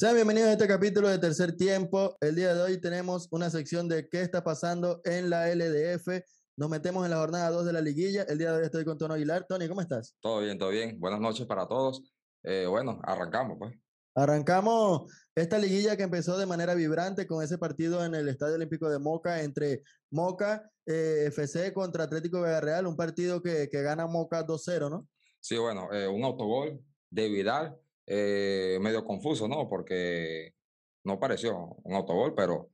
Sean bienvenidos a este capítulo de tercer tiempo. El día de hoy tenemos una sección de qué está pasando en la LDF. Nos metemos en la jornada 2 de la liguilla. El día de hoy estoy con Tono Aguilar. Tony, ¿cómo estás? Todo bien, todo bien. Buenas noches para todos. Eh, bueno, arrancamos pues. Arrancamos esta liguilla que empezó de manera vibrante con ese partido en el Estadio Olímpico de Moca entre Moca eh, FC contra Atlético Villarreal, un partido que, que gana Moca 2-0, ¿no? Sí, bueno, eh, un autogol de Vidal eh, medio confuso, ¿no? Porque no pareció un autogol, pero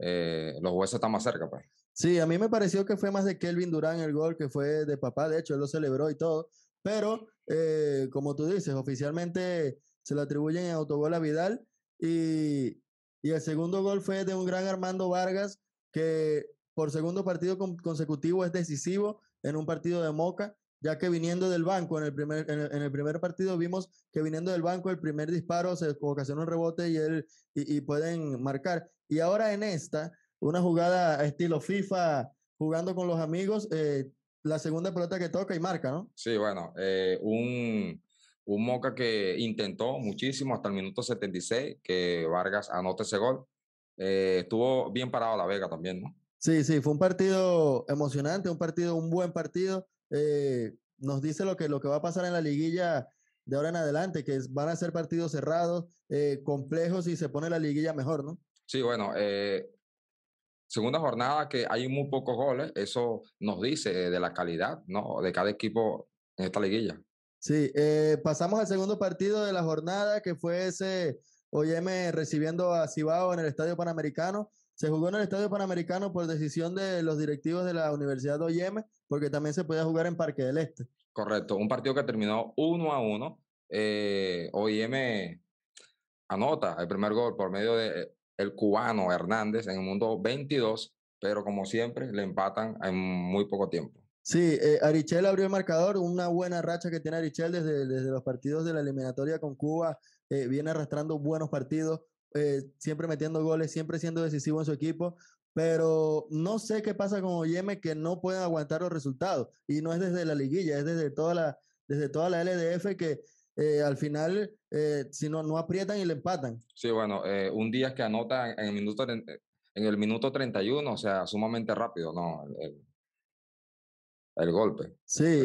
eh, los jueces están más cerca, pues. Sí, a mí me pareció que fue más de Kelvin Durán el gol que fue de papá, de hecho, él lo celebró y todo, pero eh, como tú dices, oficialmente se lo atribuyen el autogol a Vidal y, y el segundo gol fue de un gran Armando Vargas que por segundo partido consecutivo es decisivo en un partido de Moca ya que viniendo del banco en el primer, en el, primer partido vimos que viniendo del banco el primer disparo se ocasionó un rebote y, él, y, pueden marcar. Y ahora en esta, una jugada estilo FIFA, jugando con los amigos, eh, la segunda pelota que toca y marca, ¿no? Sí, bueno, eh, un, un Moca que intentó muchísimo hasta el minuto 76, que Vargas anota ese gol. Eh, estuvo bien parado la Vega también, ¿no? Sí, sí, fue un partido emocionante, un partido, un buen partido eh, nos dice lo que, lo que va a pasar en la liguilla de ahora en adelante, que van a ser partidos cerrados, eh, complejos y se pone la liguilla mejor, ¿no? Sí, bueno, eh, segunda jornada que hay muy pocos goles, eso nos dice eh, de la calidad, ¿no? De cada equipo en esta liguilla. Sí, pasamos al segundo partido de la jornada, que fue ese OYM recibiendo a Cibao en el Estadio Panamericano. Se jugó en el Estadio Panamericano por decisión de los directivos de la Universidad de porque también se podía jugar en Parque del Este. Correcto, un partido que terminó 1 a 1. Eh, OIM anota el primer gol por medio de eh, cubano Hernández en el mundo 22, pero como siempre le empatan en muy poco tiempo. Sí, eh, Arichel abrió el marcador, una buena racha que tiene Arichel desde, desde los partidos de la eliminatoria con Cuba, viene arrastrando buenos partidos, eh, siempre metiendo goles, siempre siendo decisivo en su equipo, pero no sé qué pasa con Oyeme que no pueden aguantar los resultados. Y no es desde la liguilla, es desde toda la, desde toda la LDF que eh, al final, eh, si no, aprietan y le empatan. Sí, bueno, un día que anota en el, minuto, en el minuto 31, o sea, sumamente rápido, ¿no? El, golpe. Sí,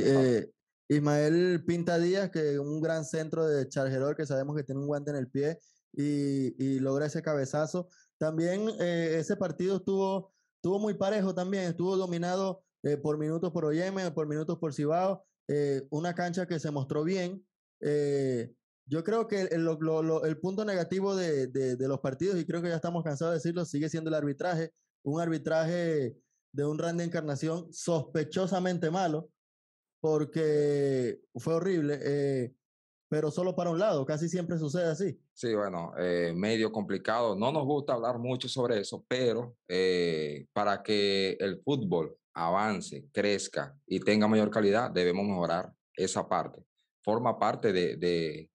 Ismael Pinta Díaz, que un gran centro de Chargerol, que sabemos que tiene un guante en el pie, y, y ese cabezazo. También eh, ese partido estuvo, estuvo muy parejo también, estuvo dominado eh, por minutos por Oyeme, por minutos por Cibao, eh, una cancha que se mostró bien. yo creo que el, punto negativo de, los partidos, y creo que ya estamos cansados de decirlo, sigue siendo el arbitraje, un arbitraje de un Randy Encarnación sospechosamente malo, porque fue horrible. Eh, pero solo para un lado, casi siempre sucede así. Sí, bueno, eh, medio complicado. No nos gusta hablar mucho sobre eso, pero eh, para que el fútbol avance, crezca y tenga mayor calidad, debemos mejorar esa parte. Forma parte de, de,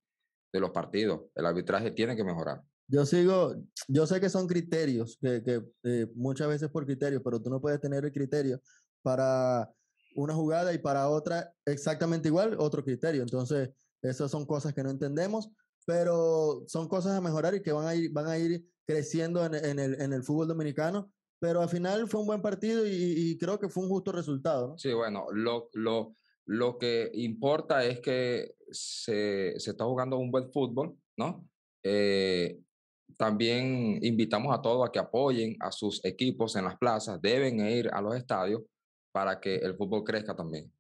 los partidos. El arbitraje tiene que mejorar. Yo sigo, yo sé que son criterios, que, eh, muchas veces por criterios, pero tú no puedes tener el criterio para una jugada y para otra exactamente igual, otro criterio. Entonces, esas son cosas que no entendemos, pero son cosas a mejorar y que van a ir, van a ir creciendo en, el, fútbol dominicano. Pero al final fue un buen partido y, creo que fue un justo resultado. Sí, bueno, lo, lo, que importa es que se, se está jugando un buen fútbol, ¿no? Eh, también invitamos a todos a que apoyen a sus equipos en las plazas, deben ir a los estadios para que el fútbol crezca también.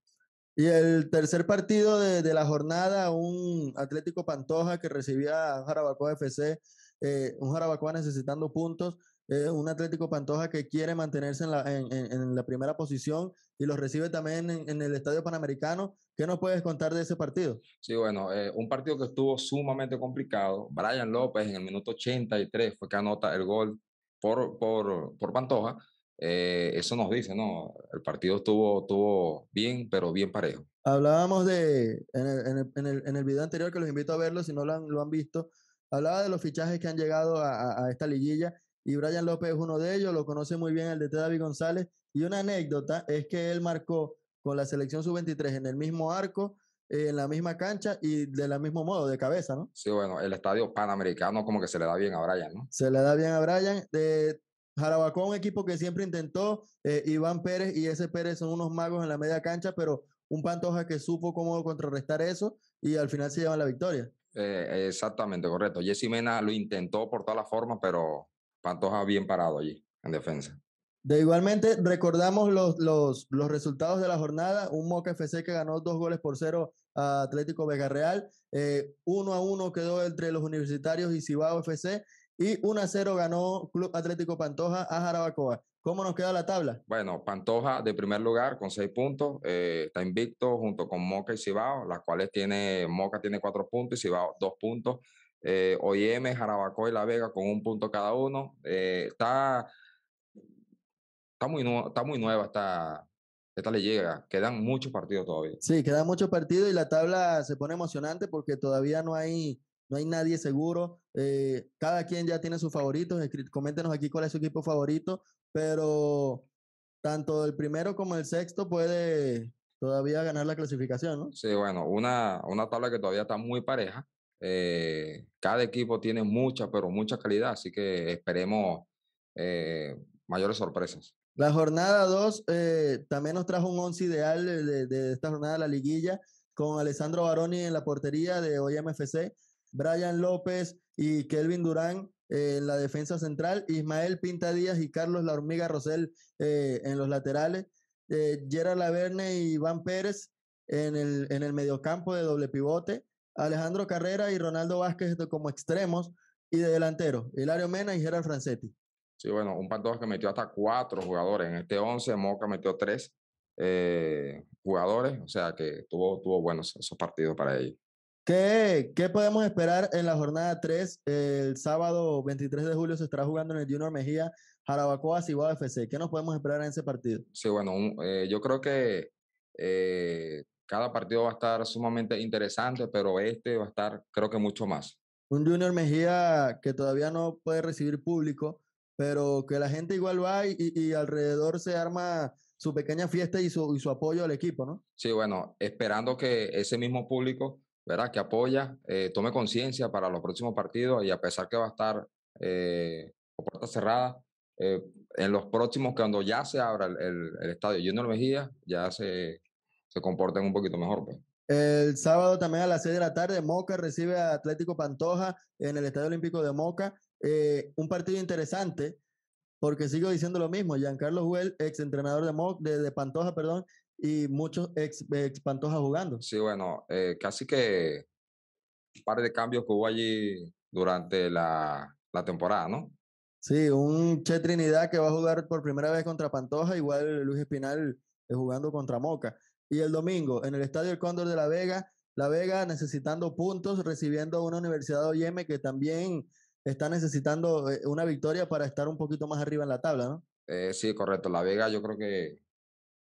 Y el tercer partido de, de la jornada, un Atlético Pantoja que recibía a Jarabacoa FC, eh, un Jarabacoa necesitando puntos, eh, un Atlético Pantoja que quiere mantenerse en la, en, en, la primera posición y los recibe también en, el Estadio Panamericano. ¿Qué nos puedes contar de ese partido? Sí, bueno, eh, un partido que estuvo sumamente complicado. Brian López en el minuto 83 fue que anota el gol por, por, por Pantoja eh, eso nos dice, ¿no? El partido estuvo, estuvo bien, pero bien parejo. Hablábamos de, en el, en, en, el, video anterior, que los invito a verlo si no lo han, lo han visto, hablaba de los fichajes que han llegado a, a esta liguilla y Brian López es uno de ellos, lo conoce muy bien el de David González y una anécdota es que él marcó con la selección sub-23 en el mismo arco, en la misma cancha y de la mismo modo, de cabeza, ¿no? Sí, bueno, el estadio panamericano como que se le da bien a Brian, ¿no? Se le da bien a Brian. De, eh, Jarabacoa, un equipo que siempre intentó, eh, Iván Pérez y ese Pérez son unos magos en la media cancha, pero un Pantoja que supo cómo contrarrestar eso y al final se llevan la victoria. Eh, exactamente, correcto. Jesse Mena lo intentó por todas las formas, pero Pantoja bien parado allí en defensa. De igualmente, recordamos los, los, los, resultados de la jornada. Un Moca FC que ganó dos goles por cero a Atlético Vega Real. Eh, uno a uno quedó entre los universitarios y Cibao FC. Y 1 a 0 ganó Club Atlético Pantoja a Jarabacoa. ¿Cómo nos queda la tabla? Bueno, Pantoja de primer lugar con 6 puntos, eh, está invicto junto con Moca y Cibao, las cuales tiene, Moca tiene 4 puntos y Cibao 2 puntos. Eh, OIM, Jarabacoa y La Vega con un punto cada uno. Eh, está, está, muy está muy nueva esta, esta le llega. Quedan muchos partidos todavía. Sí, quedan muchos partidos y la tabla se pone emocionante porque todavía no hay no hay nadie seguro. Eh, cada quien ya tiene sus favoritos. Coméntenos aquí cuál es su equipo favorito, pero tanto el primero como el sexto puede todavía ganar la clasificación, ¿no? Sí, bueno, una, tabla que todavía está muy pareja. Eh, cada equipo tiene mucha, pero mucha calidad, así que esperemos eh, mayores sorpresas. La jornada 2 también nos trajo un once ideal de, esta jornada de la liguilla, con Alessandro Baroni en la portería de OMFC, Brian López y Kelvin Durán eh, en la defensa central, Ismael Pinta Díaz y Carlos La Hormiga Rosel eh, en los laterales, eh, Gerard Laverne y Iván Pérez en el, en el mediocampo de doble pivote, Alejandro Carrera y Ronaldo Vázquez como extremos y de delantero, Hilario Mena y Gerard Francetti. Sí, bueno, un dos que metió hasta cuatro jugadores. En este once Moca metió tres jugadores, o sea que tuvo, tuvo buenos esos partidos para ellos. ¿Qué, podemos esperar en la jornada 3? El sábado 23 de julio se estará jugando en el Junior Mejía, Jarabacoa, Cibao FC. ¿Qué nos podemos esperar en ese partido? Sí, bueno, eh, yo creo que eh, cada partido va a estar sumamente interesante, pero este va a estar, creo que mucho más. Un Junior Mejía que todavía no puede recibir público, pero que la gente igual va y, alrededor se arma su pequeña fiesta y y su apoyo al equipo, ¿no? Sí, bueno, esperando que ese mismo público verás que apoya, eh, tome conciencia para los próximos partidos y a pesar que va a estar eh, puerta cerrada, eh, en los próximos, cuando ya se abra el, el, el estadio Junior Mejía, ya se, se comporten un poquito mejor. Pues. El sábado también a las 6 de la tarde, Moca recibe a Atlético Pantoja en el Estadio Olímpico de Moca. Eh, un partido interesante, porque sigo diciendo lo mismo. Giancarlo Huel, ex entrenador de, de, de Pantoja, perdón, y muchos ex, Pantoja jugando. Sí, bueno, eh, casi que un par de cambios que hubo allí durante la, temporada, ¿no? Sí, un Che Trinidad que va a jugar por primera vez contra Pantoja, igual Luis Espinal eh, jugando contra Moca. Y el domingo, en el Estadio El Cóndor de La Vega, La Vega necesitando puntos, recibiendo una Universidad de que también está necesitando eh, una victoria para estar un poquito más arriba en la tabla, ¿no? sí, correcto. La Vega yo creo que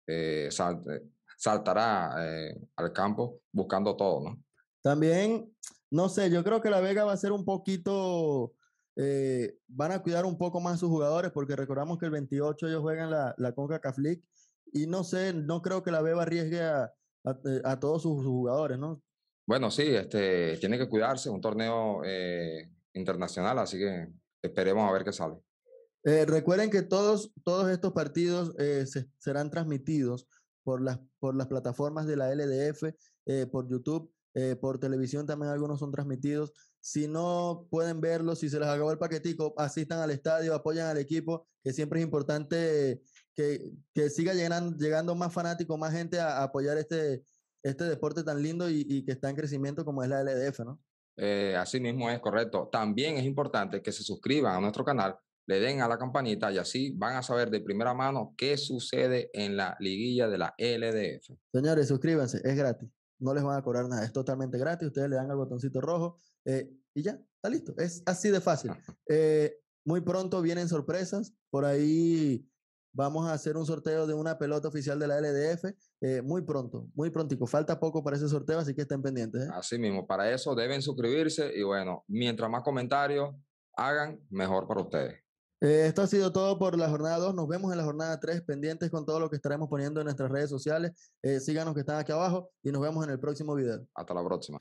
eh, eh, saltará eh, al campo buscando todo, ¿no? También, no sé, yo creo que la Vega va a ser un poquito, van a cuidar un poco más sus jugadores porque recordamos que el 28 ellos juegan la, la Conca Caflick, y no sé, no creo que la Vega arriesgue a, todos sus, jugadores, ¿no? Bueno, sí, este, tiene que cuidarse, un torneo internacional, así que esperemos a ver qué sale. Eh, recuerden que todos, todos estos partidos eh, serán transmitidos por las, por las plataformas de la LDF, eh, por YouTube, por televisión también algunos son transmitidos. Si no pueden verlos, si se les acabó el paquetico, asistan al estadio, apoyan al equipo, que siempre es importante que, que siga llegando, llegando más fanáticos, más gente a, apoyar este, este deporte tan lindo y, y, que está en crecimiento como es la LDF, ¿no? así mismo es correcto. También es importante que se suscriban a nuestro canal le den a la campanita y así van a saber de primera mano qué sucede en la liguilla de la LDF. Señores, suscríbanse, es gratis. No les van a cobrar nada, es totalmente gratis. Ustedes le dan al botoncito rojo eh, y ya, está listo. Es así de fácil. Ah. Eh, muy pronto vienen sorpresas. Por ahí vamos a hacer un sorteo de una pelota oficial de la LDF eh, muy pronto, muy prontico. Falta poco para ese sorteo, así que estén pendientes. Así mismo, para eso deben suscribirse y bueno, mientras más comentarios hagan, mejor para ustedes. Eh, esto ha sido todo por la jornada 2. Nos vemos en la jornada 3, pendientes con todo lo que estaremos poniendo en nuestras redes sociales. Eh, síganos que están aquí abajo y nos vemos en el próximo video. Hasta la próxima.